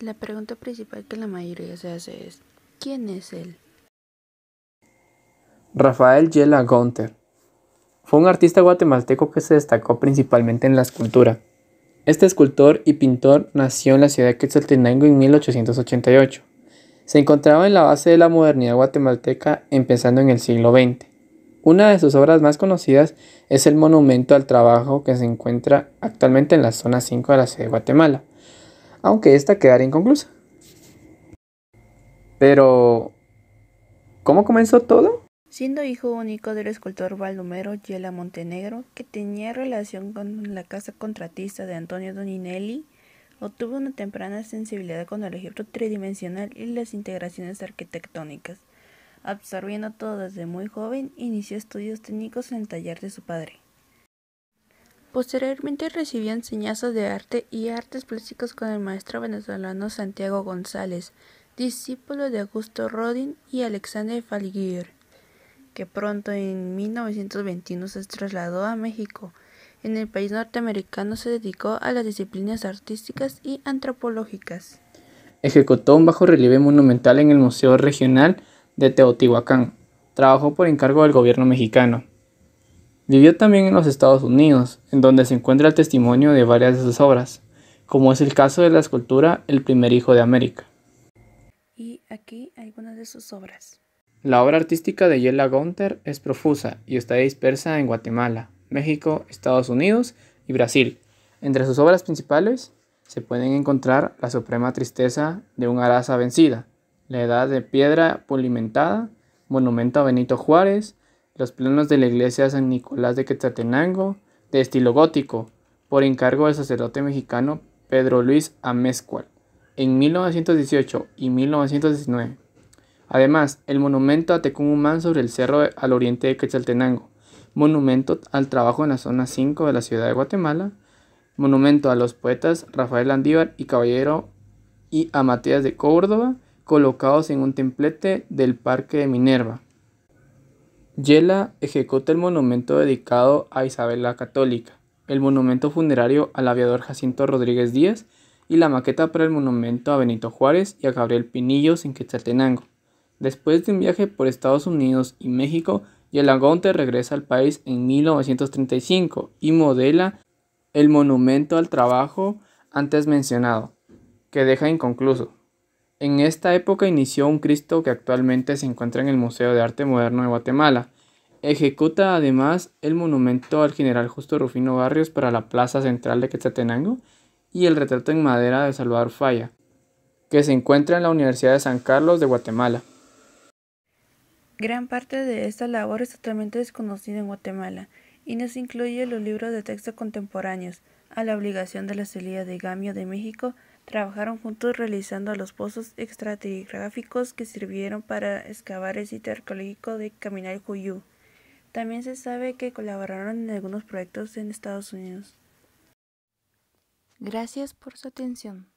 La pregunta principal que la mayoría se hace es, ¿quién es él? Rafael Yela Gonter fue un artista guatemalteco que se destacó principalmente en la escultura. Este escultor y pintor nació en la ciudad de Quetzaltenango en 1888. Se encontraba en la base de la modernidad guatemalteca empezando en el siglo XX. Una de sus obras más conocidas es el Monumento al Trabajo que se encuentra actualmente en la zona 5 de la ciudad de Guatemala aunque esta quedara inconclusa. Pero, ¿cómo comenzó todo? Siendo hijo único del escultor Baldomero Yela Montenegro, que tenía relación con la casa contratista de Antonio Doninelli, obtuvo una temprana sensibilidad con el objeto tridimensional y las integraciones arquitectónicas. Absorbiendo todo desde muy joven, inició estudios técnicos en el taller de su padre. Posteriormente recibió enseñanzas de arte y artes plásticas con el maestro venezolano Santiago González, discípulo de Augusto Rodin y Alexander Falguir, que pronto en 1921 se trasladó a México. En el país norteamericano se dedicó a las disciplinas artísticas y antropológicas. Ejecutó un bajo relieve monumental en el Museo Regional de Teotihuacán. Trabajó por encargo del gobierno mexicano. Vivió también en los Estados Unidos, en donde se encuentra el testimonio de varias de sus obras, como es el caso de la escultura El primer hijo de América. Y aquí algunas de sus obras. La obra artística de Yela Gonter es profusa y está dispersa en Guatemala, México, Estados Unidos y Brasil. Entre sus obras principales se pueden encontrar La Suprema Tristeza de un Araza Vencida, La Edad de Piedra Pulimentada, Monumento a Benito Juárez, los planos de la iglesia San Nicolás de Quetzaltenango, de estilo gótico, por encargo del sacerdote mexicano Pedro Luis Amezcual, en 1918 y 1919. Además, el monumento a Tecumumán sobre el cerro al oriente de Quetzaltenango, monumento al trabajo en la zona 5 de la ciudad de Guatemala, monumento a los poetas Rafael Andívar y Caballero y a Matías de Córdoba, colocados en un templete del Parque de Minerva, Yela ejecuta el monumento dedicado a Isabel la Católica, el monumento funerario al aviador Jacinto Rodríguez Díaz y la maqueta para el monumento a Benito Juárez y a Gabriel Pinillos en Quetzaltenango. Después de un viaje por Estados Unidos y México, Yela regresa al país en 1935 y modela el monumento al trabajo antes mencionado, que deja inconcluso. En esta época inició un Cristo que actualmente se encuentra en el Museo de Arte Moderno de Guatemala. Ejecuta además el monumento al general Justo Rufino Barrios para la Plaza Central de Quetzaltenango y el retrato en madera de Salvador Falla, que se encuentra en la Universidad de San Carlos de Guatemala. Gran parte de esta labor es totalmente desconocida en Guatemala y nos incluye los libros de texto contemporáneos, a la obligación de la salida de Gamio de México Trabajaron juntos realizando los pozos estratigráficos que sirvieron para excavar el sitio arqueológico de Caminal Juyú. También se sabe que colaboraron en algunos proyectos en Estados Unidos. Gracias por su atención.